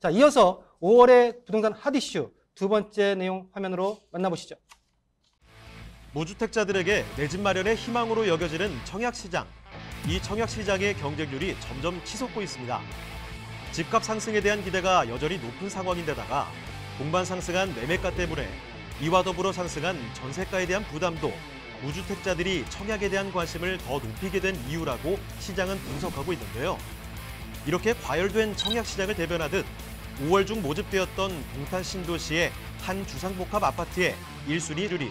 자, 이어서 5월의 부동산 핫이슈 두 번째 내용 화면으로 만나보시죠. 무주택자들에게 내 집 마련의 희망으로 여겨지는 청약시장. 이 청약시장의 경쟁률이 점점 치솟고 있습니다. 집값 상승에 대한 기대가 여전히 높은 상황인데다가 공반 상승한 매매가 때문에 이와 더불어 상승한 전세가에 대한 부담도 무주택자들이 청약에 대한 관심을 더 높이게 된 이유라고 시장은 분석하고 있는데요. 이렇게 과열된 청약 시장을 대변하듯 5월 중 모집되었던 동탄 신도시의 한 주상복합 아파트의 1순위 1위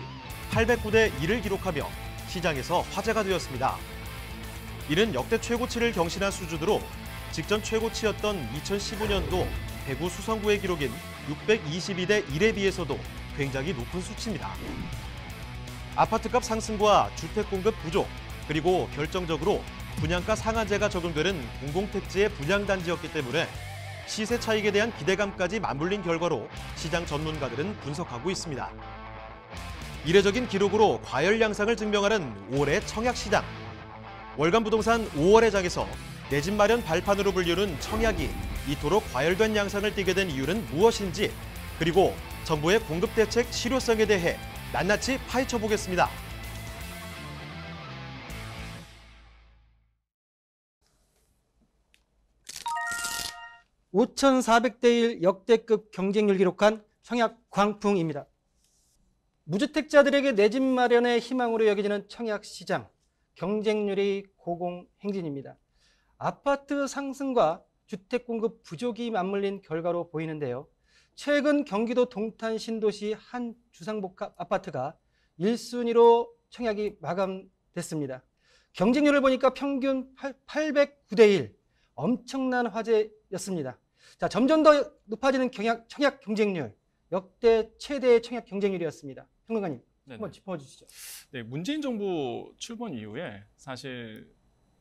809대 1을 기록하며 시장에서 화제가 되었습니다. 이는 역대 최고치를 경신한 수준으로 직전 최고치였던 2015년도 대구 수성구의 기록인 622대 1에 비해서도 굉장히 높은 수치입니다. 아파트값 상승과 주택 공급 부족, 그리고 결정적으로 분양가 상한제가 적용되는 공공택지의 분양단지였기 때문에 시세 차익에 대한 기대감까지 맞물린 결과로 시장 전문가들은 분석하고 있습니다. 이례적인 기록으로 과열 양상을 증명하는 올해 청약 시장. 월간 부동산 5월의 장에서 내집 마련 발판으로 불리는 청약이 이토록 과열된 양상을 띠게 된 이유는 무엇인지 그리고 정부의 공급 대책 실효성에 대해 낱낱이 파헤쳐 보겠습니다. 5,400대1 역대급 경쟁률 기록한 청약 광풍입니다. 무주택자들에게 내 집 마련의 희망으로 여겨지는 청약 시장, 경쟁률이 고공행진입니다. 아파트 상승과 주택 공급 부족이 맞물린 결과로 보이는데요. 최근 경기도 동탄 신도시 한 주상복합 아, 아파트가 1순위로 청약이 마감됐습니다. 경쟁률을 보니까 평균 809대 1, 엄청난 화제였습니다. 자, 점점 더 높아지는 경약, 청약 경쟁률, 역대 최대의 청약 경쟁률이었습니다. 평론가님, 한번 짚어주시죠. 네, 문재인 정부 출범 이후에 사실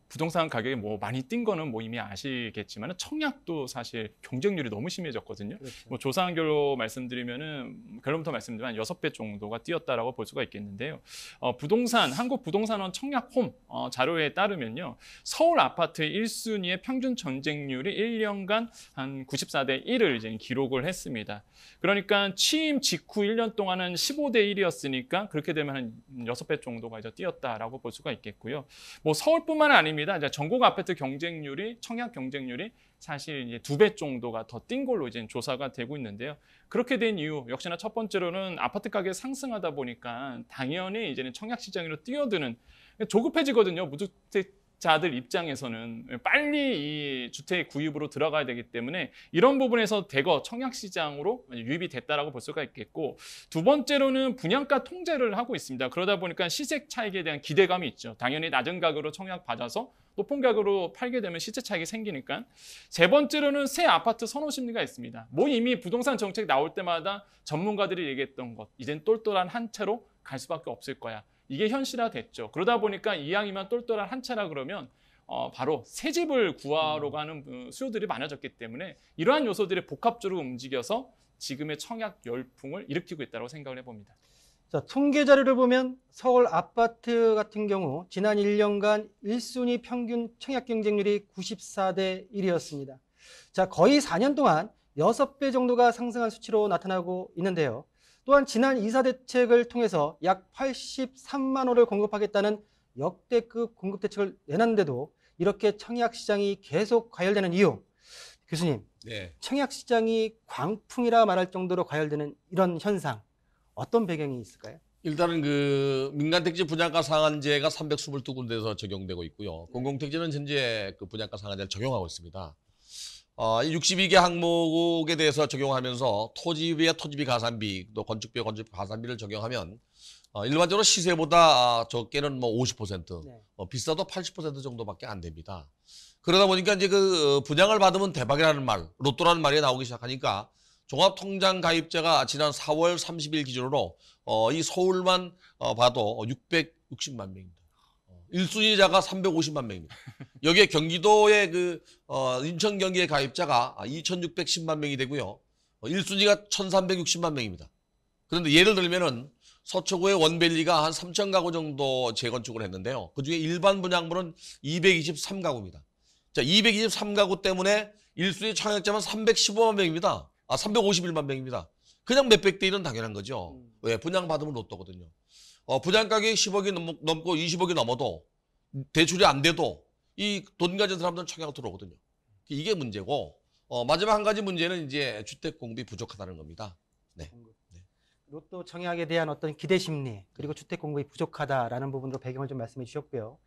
부동산 가격이 뭐 많이 뛴 거는 뭐 이미 아시겠지만 청약도 사실 경쟁률이 너무 심해졌거든요. 그렇죠. 뭐 조사한 결로 말씀드리면은 결론부터 말씀드리면 여섯 배 정도가 뛰었다라고 볼 수가 있겠는데요. 어, 부동산 한국 부동산원 청약홈 어, 자료에 따르면요. 서울 아파트 1순위의 평균 전쟁률이 1년간 한 94대 1을 이제 기록을 했습니다. 그러니까 취임 직후 1년 동안은 15대 1이었으니까 그렇게 되면 한 여섯 배 정도가 이제 뛰었다라고 볼 수가 있겠고요. 뭐 서울뿐만 아니면 아닙니다. 이제 전국 아파트 경쟁률이 청약 경쟁률이 사실 이제 두 배 정도가 더 뛴 걸로 이제 조사가 되고 있는데요. 그렇게 된 이유 역시나 첫 번째로는 아파트 가격 상승하다 보니까 당연히 이제는 청약 시장으로 뛰어드는 그러니까 조급해지거든요. 무주택 자들 입장에서는 빨리 이 주택 구입으로 들어가야 되기 때문에 이런 부분에서 대거 청약시장으로 유입이 됐다라고 볼 수가 있겠고 두 번째로는 분양가 통제를 하고 있습니다. 그러다 보니까 시세 차익에 대한 기대감이 있죠. 당연히 낮은 가격으로 청약 받아서 높은 가격으로 팔게 되면 시세 차익이 생기니까 세 번째로는 새 아파트 선호 심리가 있습니다. 뭐 이미 부동산 정책 나올 때마다 전문가들이 얘기했던 것 이젠 똘똘한 한 채로 갈 수밖에 없을 거야. 이게 현실화됐죠. 그러다 보니까 이왕이면 똘똘한 한 채라 그러면 어, 바로 새 집을 구하러 음. 가는 음, 수요들이 많아졌기 때문에 이러한 요소들이 복합적으로 움직여서 지금의 청약 열풍을 일으키고 있다고 생각을 해봅니다. 자, 통계 자료를 보면 서울 아파트 같은 경우 지난 1년간 1순위 평균 청약 경쟁률이 94대 1이었습니다. 자, 거의 4년 동안 6배 정도가 상승한 수치로 나타나고 있는데요. 또한 지난 이사 대책을 통해서 약 83만 호를 공급하겠다는 역대급 공급 대책을 내놨는데도 이렇게 청약 시장이 계속 과열되는 이유 교수님 네. 청약 시장이 광풍이라 말할 정도로 과열되는 이런 현상 어떤 배경이 있을까요? 일단은 그 민간택지 분양가 상한제가 322군데에서 적용되고 있고요. 공공택지는 현재 그 분양가 상한제를 적용하고 있습니다. 어, 62개 항목에 대해서 적용하면서 토지비와 토지비 가산비, 또 건축비와 건축비 가산비를 적용하면 어, 일반적으로 시세보다 어, 적게는 뭐 50%, 네. 어, 비싸도 80% 정도밖에 안 됩니다. 그러다 보니까 이제 그 어, 분양을 받으면 대박이라는 말, 로또라는 말이 나오기 시작하니까 종합통장 가입자가 지난 4월 30일 기준으로 어, 이 서울만 어, 봐도 660만 명입니다. 일순위자가 350만 명입니다. 여기에 경기도의 그 어, 인천 경기의 가입자가 2,610만 아, 명이 되고요. 어, 일순위가 1,360만 명입니다. 그런데 예를 들면은 서초구의 원밸리가 한 3천 가구 정도 재건축을 했는데요. 그중에 일반 분양물은 223가구입니다. 자, 223가구 때문에 일순위 청약자만 315만 명입니다. 아, 351만 명입니다. 그냥 몇백 대 일은 당연한 거죠. 왜 분양 받으면 로또거든요. 어, 부장가격이 10억이 넘, 고 20억이 넘어도 대출이 안 돼도 이 돈 가진 사람들은 청약 들어오거든요. 이게 문제고 어, 마지막 한 가지 문제는 이제 주택 공급이 부족하다는 겁니다. 네. 네. 로또 청약에 대한 어떤 기대 심리 그리고 주택 공급이 부족하다라는 부분으로 배경을 좀 말씀해 주셨고요.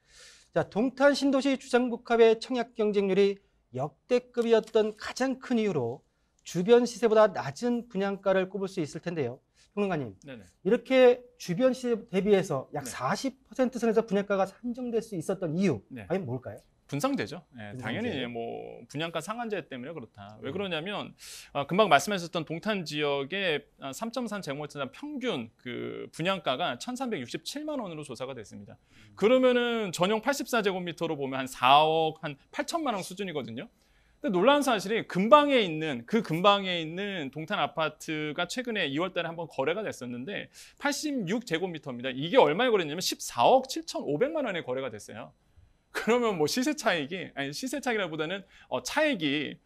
자, 동탄 신도시 주상복합의 청약 경쟁률이 역대급이었던 가장 큰 이유로 주변 시세보다 낮은 분양가를 꼽을 수 있을 텐데요. 평론가님 네네. 이렇게 주변 시세 대비해서 약 40% 선에서 분양가가 산정될 수 있었던 이유 네. 아니 뭘까요? 분상되죠 예, 당연히 뭐 분양가 상한제 때문에 그렇다. 왜 음. 그러냐면 아, 금방 말씀하셨던 동탄 지역의 3.3 재물자산 평균 그 분양가가 1,367만 원으로 조사가 됐습니다. 음. 그러면은 전용 84제곱미터로 보면 한 4억 한 8천만 원 수준이거든요. 근데 놀라운 사실이 금방에 있는 그금방에 있는 동탄 아파트가 최근에 2월 달에 한번 거래가 됐었는데 86제곱미터입니다. 이게 얼마에 거래냐면 14억 7,500만 원에 거래가 됐어요. 그러면 뭐 시세 차익이 아니 시세 차익이라보다는 기 어, 차익이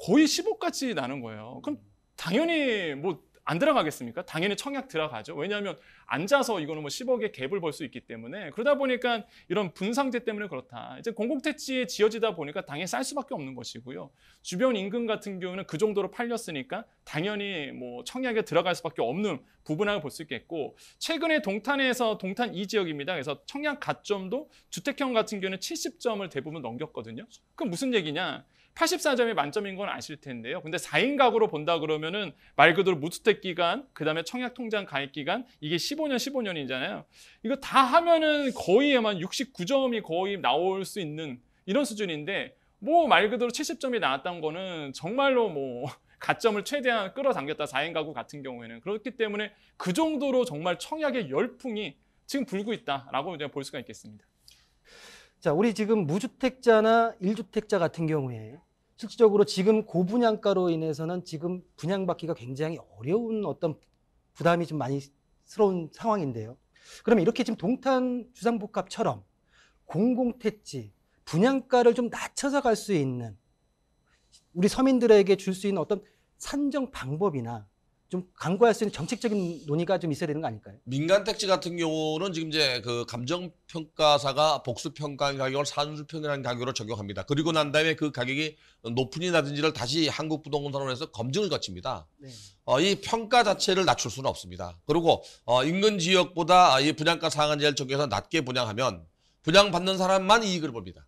거의 1 5까지 나는 거예요. 그럼 당연히 뭐안 들어가겠습니까? 당연히 청약 들어가죠. 왜냐하면 앉아서 이거는 뭐 10억의 갭을 벌 수 있기 때문에 그러다 보니까 이런 분상제 때문에 그렇다. 이제 공공택지에 지어지다 보니까 당연히 쌀 수밖에 없는 것이고요. 주변 인근 같은 경우는 그 정도로 팔렸으니까 당연히 뭐 청약에 들어갈 수밖에 없는 부분이라고 볼 수 있겠고 최근에 동탄에서 동탄 이 지역입니다. 그래서 청약 가점도 주택형 같은 경우는 70점을 대부분 넘겼거든요. 그럼 무슨 얘기냐? 84점이 만점인 건 아실 텐데요. 근데 4인 가구로 본다 그러면은 말 그대로 무주택 기간, 그다음에 청약 통장 가입 기간 이게 15년 15년이잖아요. 이거 다 하면은 거의 아마 69점이 거의 나올 수 있는 이런 수준인데 뭐 말 그대로 70점이 나왔던 거는 정말로 뭐 가점을 최대한 끌어당겼다 4인 가구 같은 경우에는 그렇기 때문에 그 정도로 정말 청약의 열풍이 지금 불고 있다라고 이제 볼 수가 있겠습니다. 자, 우리 지금 무주택자나 1주택자 같은 경우에 실질적으로 지금 고분양가로 인해서는 지금 분양받기가 굉장히 어려운 어떤 부담이 좀 많이 스러운 상황인데요. 그러면 이렇게 지금 동탄 주상복합처럼 공공택지 분양가를 좀 낮춰서 갈 수 있는 우리 서민들에게 줄 수 있는 어떤 산정 방법이나 좀 강구할 수 있는 정책적인 논의가 좀 있어야 되는 거 아닐까요? 민간 택지 같은 경우는 지금 이제 그 감정 평가사가 복수 평가 가격을 산수 평이라는 가격으로 적용합니다. 그리고 난 다음에 그 가격이 높은지 낮은지를 다시 한국 부동산원에서 검증을 거칩니다. 네. 어, 이 평가 자체를 낮출 수는 없습니다. 그리고 어, 인근 지역보다 이 분양가 상한제를 적용해서 낮게 분양하면 분양받는 사람만 이익을 봅니다.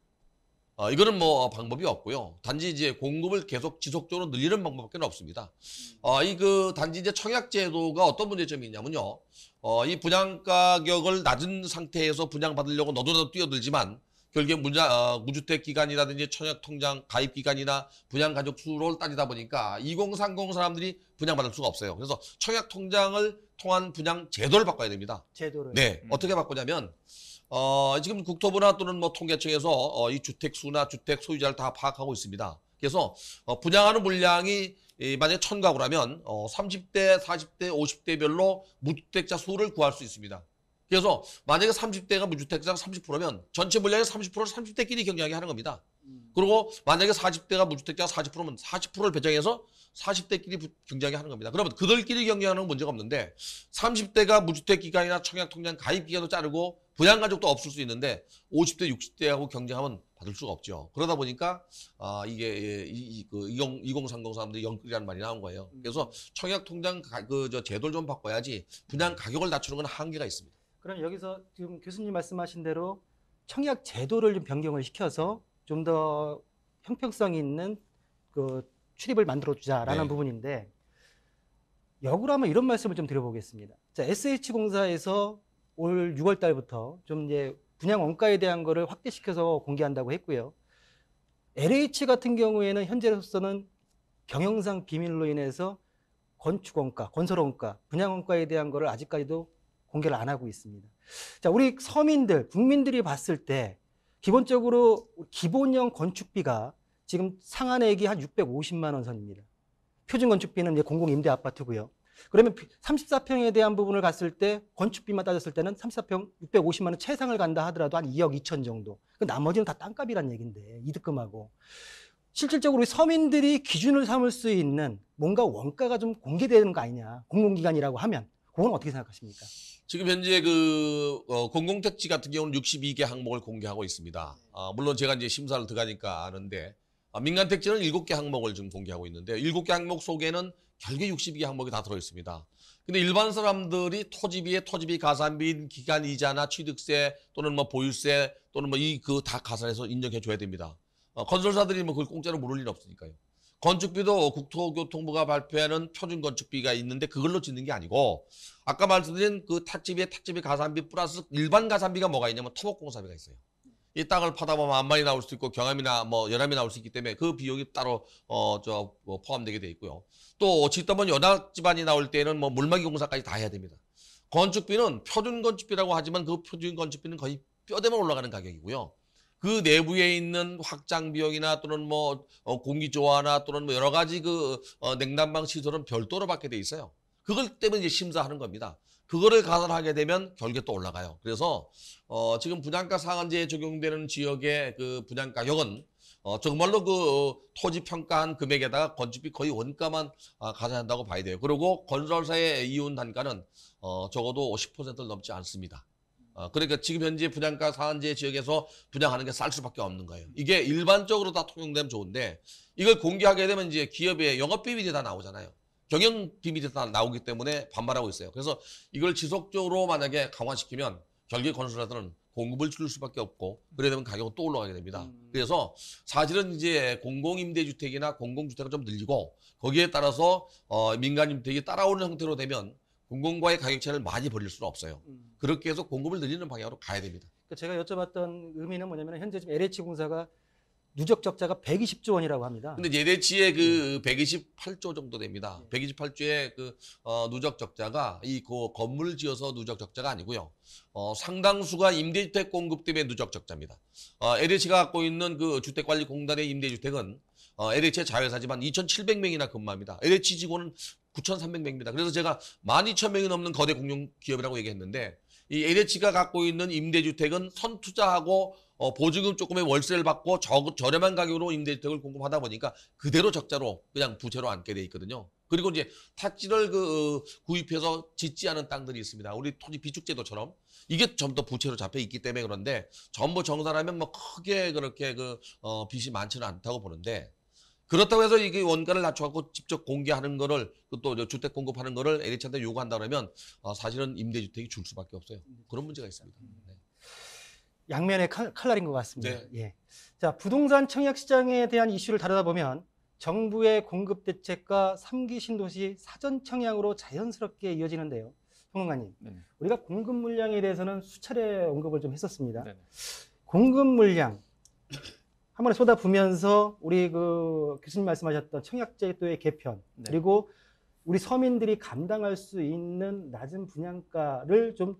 어, 이거는 뭐 방법이 없고요. 단지 이제 공급을 계속 지속적으로 늘리는 방법밖에 없습니다. 음. 어, 이그 단지 이제 청약 제도가 어떤 문제점이 있냐면요. 어, 이 분양 가격을 낮은 상태에서 분양 받으려고 너도나도 뛰어들지만 결국에 문자, 어, 무주택 기간이라든지 청약 통장 가입 기간이나 분양 가족 수를 로 따지다 보니까 2030 사람들이 분양받을 수가 없어요. 그래서 청약 통장을 통한 분양 제도를 바꿔야 됩니다. 제도를. 네. 음. 어떻게 바꾸냐면 어, 지금 국토부나 또는 뭐 통계청에서 어, 이 주택 수나 주택 소유자를 다 파악하고 있습니다. 그래서 어, 분양하는 물량이 이, 만약에 천 가구라면 어, 30대, 40대, 50대별로 무주택자 수를 구할 수 있습니다. 그래서 만약에 30대가 무주택자가 30%면 전체 물량의 30%를 30대끼리 경쟁하게 하는 겁니다. 음. 그리고 만약에 40대가 무주택자가 40%면 40%를 배정해서 40대끼리 경쟁하 하는 겁니다. 그러면 그들끼리 경쟁하는 문제가 없는데 30대가 무주택 기간이나 청약통장 가입 기간도 자르고 부양 가족도 없을 수 있는데 50대, 60대하고 경쟁하면 받을 수가 없죠. 그러다 보니까 아 이게 예, 이, 이, 그 20, 2030 사람들이 영끌이라는 말이 나온 거예요. 음. 그래서 청약통장 그저 제도를 좀 바꿔야지 분양 가격을 낮추는 건 한계가 있습니다. 그럼 여기서 지금 교수님 말씀하신 대로 청약 제도를 좀 변경을 시켜서 좀 더 형평성 이 있는 그 출입을 만들어주자라는 네. 부분인데 역으로 한번 이런 말씀을 좀 드려보겠습니다. 자, SH공사에서 올 6월 달부터 좀 이제 분양 원가에 대한 거를 확대시켜서 공개한다고 했고요. LH 같은 경우에는 현재로서는 경영상 비밀로 인해서 건축 원가, 건설 원가, 분양 원가에 대한 거를 아직까지도 공개를 안 하고 있습니다. 자, 우리 서민들, 국민들이 봤을 때 기본적으로 기본형 건축비가 지금 상한액이 한 650만 원 선입니다. 표준 건축비는 이제 공공 임대 아파트고요. 그러면 34평에 대한 부분을 갔을 때 건축비만 따졌을 때는 34평 650만 원 최상을 간다 하더라도 한 2억 2천 정도. 그 나머지는 다 땅값이란 얘긴데 이득금하고 실질적으로 서민들이 기준을 삼을 수 있는 뭔가 원가가 좀 공개되는 거 아니냐 공공기관이라고 하면 그건 어떻게 생각하십니까? 지금 현재 그 어, 공공택지 같은 경우는 62개 항목을 공개하고 있습니다. 아, 물론 제가 이제 심사를 들어가니까 아는데 아, 민간 택지는 7개 항목을 지금 공개하고 있는데 7개 항목 속에는 결국 62개 항목이 다 들어있습니다. 근데 일반 사람들이 토지비에 토지비 가산비, 기간 이자나 취득세 또는 뭐 보유세 또는 뭐 이 그 다 가산해서 인정해 줘야 됩니다. 어, 건설사들이 뭐 그걸 공짜로 물을 일 없으니까요. 건축비도 국토교통부가 발표하는 표준 건축비가 있는데 그걸로 짓는 게 아니고 아까 말씀드린 그 탁지비에 탁지비 가산비 플러스 일반 가산비가 뭐가 있냐면 토목공사비가 있어요. 이 땅을 파다 보면 암만이 나올 수도 있고 경함이나 뭐 연함이 나올 수 있기 때문에 그 비용이 따로 어저 뭐 포함되게 돼 있고요. 또 짓다 보면 연합 집안이 나올 때는 뭐 물막이 공사까지 다 해야 됩니다. 건축비는 표준 건축비라고 하지만 그 표준 건축비는 거의 뼈대만 올라가는 가격이고요. 그 내부에 있는 확장 비용이나 또는 뭐 어, 공기 조화나 또는 뭐 여러 가지 그 어, 냉난방 시설은 별도로 받게 돼 있어요. 그걸 때문에 이제 심사하는 겁니다. 그거를 가산하게 되면 결국에 또 올라가요. 그래서 어, 지금 분양가 상한제에 적용되는 지역의 그 분양가격은 어, 정말로 그 토지 평가한 금액에다가 건축비 거의 원가만 아, 가산한다고 봐야 돼요. 그리고 건설사의 이윤 단가는 어, 적어도 50%를 넘지 않습니다. 어, 그러니까 지금 현재 분양가 상한제 지역에서 분양하는 게 쌀 수밖에 없는 거예요. 이게 일반적으로 다 통용되면 좋은데 이걸 공개하게 되면 이제 기업의 영업비밀이 다 나오잖아요. 경영 비밀이 다 나오기 때문에 반발하고 있어요. 그래서 이걸 지속적으로 만약에 강화시키면 결국 건설사들은 공급을 줄 수밖에 없고 그래야 되면 가격은 또 올라가게 됩니다. 음. 그래서 사실은 이제 공공임대주택이나 공공주택을좀 늘리고 거기에 따라서 어, 민간임대주택이 따라오는 형태로 되면 공공과의 가격 차를 많이 벌릴 수는 없어요. 음. 그렇게 해서 공급을 늘리는 방향으로 가야 됩니다. 그러니까 제가 여쭤봤던 의미는 뭐냐면 현재 지금 LH공사가 누적 적자가 120조 원이라고 합니다. 근데 예대치의 그 128조 정도 됩니다. 128조의 그 어, 누적 적자가 이 그 건물 지어서 누적 적자가 아니고요. 어, 상당수가 임대주택 공급 때문에 누적 적자입니다. 어, LH가 갖고 있는 그 주택관리공단의 임대주택은 어, LH의 자회사지만 2,700명이나 근무합니다. LH 직원은 9,300명입니다. 그래서 제가 12,000명이 넘는 거대 공룡 기업이라고 얘기했는데 이 LH가 갖고 있는 임대주택은 선투자하고 어, 보증금 조금의 월세를 받고 저, 저렴한 가격으로 임대주택을 공급하다 보니까 그대로 적자로 그냥 부채로 앉게 돼 있거든요. 그리고 이제 탁지를그 어, 구입해서 짓지 않은 땅들이 있습니다. 우리 토지 비축제도처럼 이게 전부 다 부채로 잡혀 있기 때문에 그런데 전부 정산하면 뭐 크게 그렇게 그 어, 빚이 많지는 않다고 보는데 그렇다고 해서 이게 원가를 낮춰갖고 직접 공개하는 거를 그 또 주택 공급하는 거를 LH한테 요구한다 그러면 어, 사실은 임대주택이 줄 수밖에 없어요. 그런 문제가 있습니다. 음. 양면의 칼, 칼날인 것 같습니다. 네. 예. 자, 부동산 청약 시장에 대한 이슈를 다루다 보면 정부의 공급 대책과 삼기 신도시 사전 청약으로 자연스럽게 이어지는데요. 평론가님, 네. 우리가 공급 물량에 대해서는 수차례 언급을 좀 했었습니다. 네. 공급 물량 한 번에 쏟아부면서 우리 그 교수님 말씀하셨던 청약제도의 개편 네. 그리고 우리 서민들이 감당할 수 있는 낮은 분양가를 좀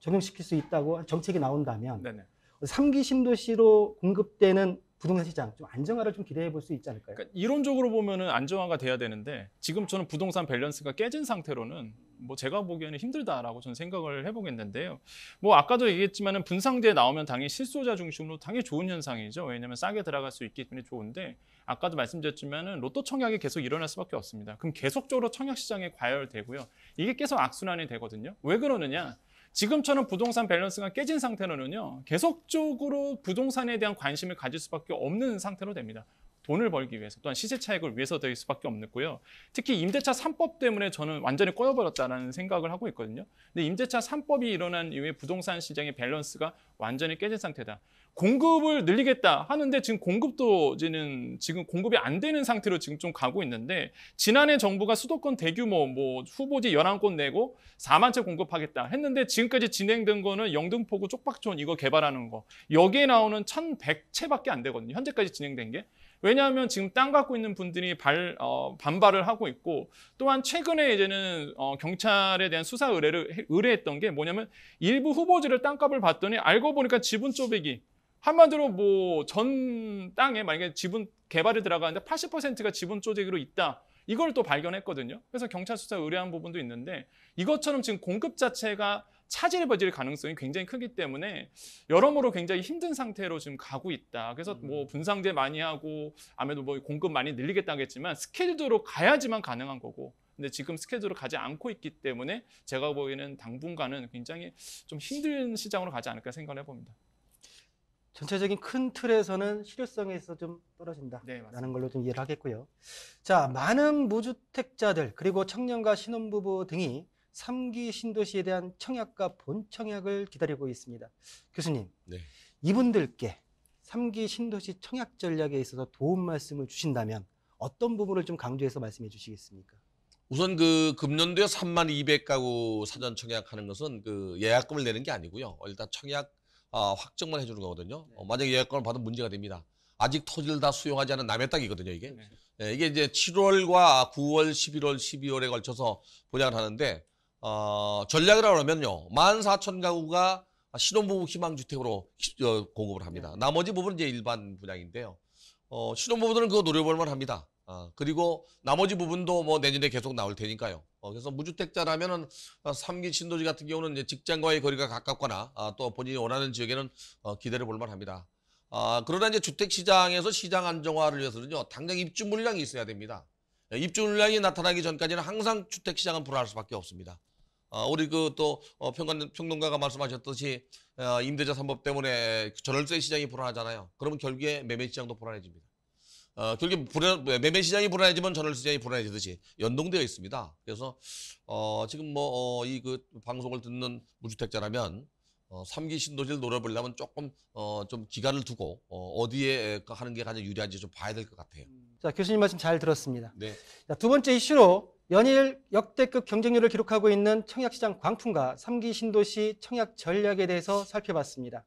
적용시킬 수 있다고 정책이 나온다면 네네. 3기 신도시로 공급되는 부동산 시장 좀 안정화를 좀 기대해 볼 수 있지 않을까요? 그러니까 이론적으로 보면은 안정화가 돼야 되는데 지금 저는 부동산 밸런스가 깨진 상태로는 뭐 제가 보기에는 힘들다라고 저는 생각을 해보겠는데요. 뭐 아까도 얘기했지만은 분상대에 나오면 당연히 실소자 중심으로 당연히 좋은 현상이죠. 왜냐하면 싸게 들어갈 수 있기 때문에 좋은데 아까도 말씀드렸지만은 로또 청약이 계속 일어날 수밖에 없습니다. 그럼 계속적으로 청약 시장에 과열되고요. 이게 계속 악순환이 되거든요. 왜 그러느냐? 지금처럼 부동산 밸런스가 깨진 상태로는요. 계속적으로 부동산에 대한 관심을 가질 수밖에 없는 상태로 됩니다. 돈을 벌기 위해서 또한 시세 차익을 위해서 될 수밖에 없고요. 특히 임대차 3법 때문에 저는 완전히 꼬여버렸다는 생각을 하고 있거든요. 근데 임대차 3법이 일어난 이후에 부동산 시장의 밸런스가 완전히 깨진 상태다. 공급을 늘리겠다 하는데 지금 공급도 이제는 지금 공급이 안 되는 상태로 지금 좀 가고 있는데 지난해 정부가 수도권 대규모 뭐 후보지 11곳 내고 4만 채 공급하겠다 했는데 지금까지 진행된 거는 영등포구 쪽박촌 이거 개발하는 거 여기에 나오는 1,100채밖에 안 되거든요. 현재까지 진행된 게. 왜냐하면 지금 땅 갖고 있는 분들이 발, 어, 반발을 하고 있고 또한 최근에 이제는 어, 경찰에 대한 수사 의뢰를 의뢰했던 게 뭐냐면 일부 후보지를 땅값을 봤더니 알고 보니까 지분 쪼배기 한마디로 뭐 전 땅에 만약에 지분 개발이 들어가는데 80%가 지분 쪼개기로 있다. 이걸 또 발견했거든요. 그래서 경찰 수사 의뢰한 부분도 있는데 이것처럼 지금 공급 자체가 차질이 벌질 어 가능성이 굉장히 크기 때문에 여러모로 굉장히 힘든 상태로 지금 가고 있다. 그래서 음. 뭐 분상제 많이 하고 아무래도 뭐 공급 많이 늘리겠다겠지만 스케줄대로 가야지만 가능한 거고. 근데 지금 스케줄로 가지 않고 있기 때문에 제가 보기에는 당분간은 굉장히 좀 힘든 시장으로 가지 않을까 생각을 해봅니다. 전체적인 큰 틀에서는 실효성에서 좀 떨어진다라는 네, 걸로 좀 이해를 하겠고요. 자, 많은 무주택자들 그리고 청년과 신혼부부 등이 3기 신도시에 대한 청약과 본청약을 기다리고 있습니다. 교수님, 네. 이분들께 3기 신도시 청약 전략에 있어서 도움 말씀을 주신다면 어떤 부분을 좀 강조해서 말씀해 주시겠습니까? 우선 그 금년도에 3만 200 가구 사전 청약하는 것은 그 예약금을 내는 게 아니고요. 일단 청약 아, 확정만 해주는 거거든요. 네. 어, 만약에 예약권을 받으면 문제가 됩니다. 아직 토지를 다 수용하지 않은 남의 땅이거든요, 이게. 네. 네, 이게 이제 7월과 9월, 11월, 12월에 걸쳐서 분양을 하는데, 어, 전략이라고 하면요. 14,000 가구가 신혼부부 희망주택으로 어, 공급을 합니다. 네. 나머지 부분은 이제 일반 분양인데요. 어, 신혼부부들은 그거 노려볼만 합니다. 아, 그리고 나머지 부분도 뭐 내년에 계속 나올 테니까요. 어, 그래서 무주택자라면은 3기 어, 신도지 같은 경우는 이제 직장과의 거리가 가깝거나 아, 또 본인이 원하는 지역에는 어, 기대를 볼만 합니다. 아, 그러나 이제 주택 시장에서 시장 안정화를 위해서는요, 당장 입주 물량이 있어야 됩니다. 예, 입주 물량이 나타나기 전까지는 항상 주택 시장은 불안할 수밖에 없습니다. 우리 그 또평론가가 말씀하셨듯이 임대자 3법 때문에 전월세 시장이 불안하잖아요. 그러면 결국에 매매 시장도 불안해집니다. 어, 결국 불안, 매매 시장이 불안해지면 전월 시장이 불안해지듯이 연동되어 있습니다. 그래서 어, 지금 뭐이그 어, 방송을 듣는 무주택자라면 어, 3기 신도시를 노려보려면 조금 어, 좀 기간을 두고 어, 디에 하는 게 가장 유리한지 좀 봐야 될 것 같아요. 음. 자 교수님 말씀 잘 들었습니다. 네. 자, 두 번째 이슈로 연일 역대급 경쟁률을 기록하고 있는 청약시장 광풍과 3기 신도시 청약 전략에 대해서 살펴봤습니다.